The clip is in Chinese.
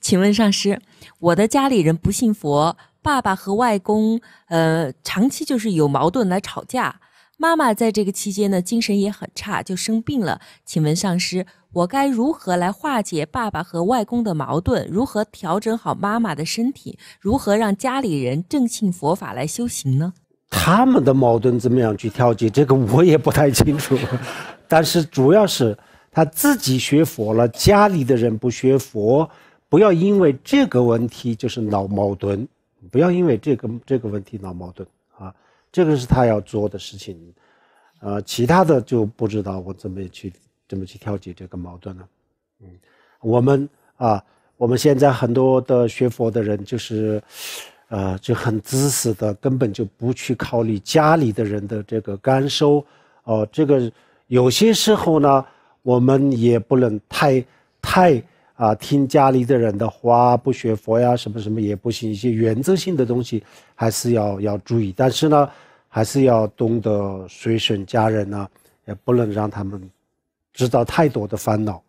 请问上师，我的家里人不信佛，爸爸和外公，呃，长期就是有矛盾来吵架，妈妈在这个期间呢，精神也很差，就生病了。请问上师，我该如何来化解爸爸和外公的矛盾？如何调整好妈妈的身体？如何让家里人正信佛法来修行呢？他们的矛盾怎么样去调解？这个我也不太清楚，但是主要是他自己学佛了，家里的人不学佛。不要因为这个问题就是闹矛盾，不要因为这个这个问题闹矛盾啊！这个是他要做的事情，呃，其他的就不知道我怎么去怎么去调解这个矛盾了。嗯，我们啊，我们现在很多的学佛的人就是，呃，就很自私的，根本就不去考虑家里的人的这个感受。哦，这个有些时候呢，我们也不能太太。啊，听家里的人的话，不学佛呀，什么什么也不行，一些原则性的东西还是要要注意。但是呢，还是要懂得随顺家人呢，也不能让他们制造太多的烦恼。